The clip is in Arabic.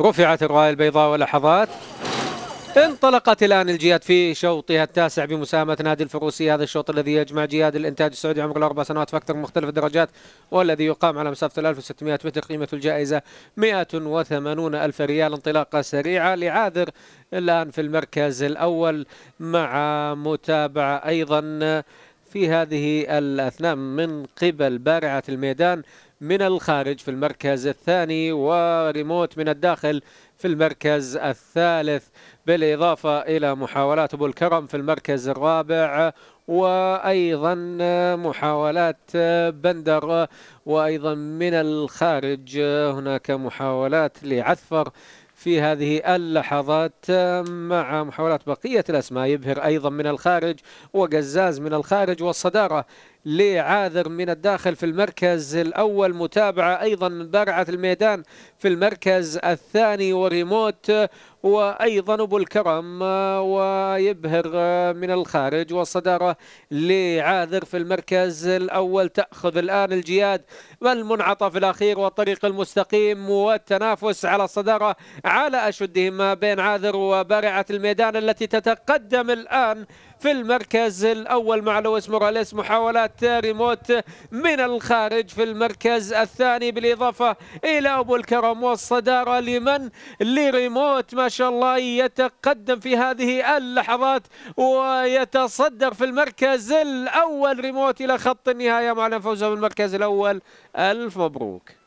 رفعت الراية البيضاء ولحظات انطلقت الآن الجياد في شوطها التاسع بمساهمة نادي الفروسي هذا الشوط الذي يجمع جياد الإنتاج السعودي عمره الأربع سنوات في أكثر من مختلف الدرجات والذي يقام على مسافة 1600 متر قيمة الجائزة 180 ألف ريال انطلاقة سريعة لعاذر الآن في المركز الأول مع متابعة أيضا في هذه الأثناء من قبل بارعة الميدان من الخارج في المركز الثاني وريموت من الداخل في المركز الثالث بالإضافة إلى محاولات أبو الكرم في المركز الرابع وأيضا محاولات بندر وأيضا من الخارج هناك محاولات لعثفر في هذه اللحظات مع محاولات بقية الأسماء يبهر أيضا من الخارج وقزاز من الخارج والصدارة لعاذر من الداخل في المركز الأول متابعة أيضا من بارعة الميدان في المركز الثاني وريموت وأيضا أبو الكرم ويبهر من الخارج والصدارة لعاذر في المركز الأول تأخذ الآن الجياد المنعطف الأخير والطريق المستقيم والتنافس على الصدارة على أشدهما بين عاذر وبارعة الميدان التي تتقدم الآن في المركز الأول مع لويس موراليس محاولات ريموت من الخارج في المركز الثاني بالإضافة إلى أبو الكرم والصدارة لمن لريموت ما شاء الله يتقدم في هذه اللحظات ويتصدر في المركز الأول ريموت إلى خط النهاية معنا فوزه بالمركز الأول ألف مبروك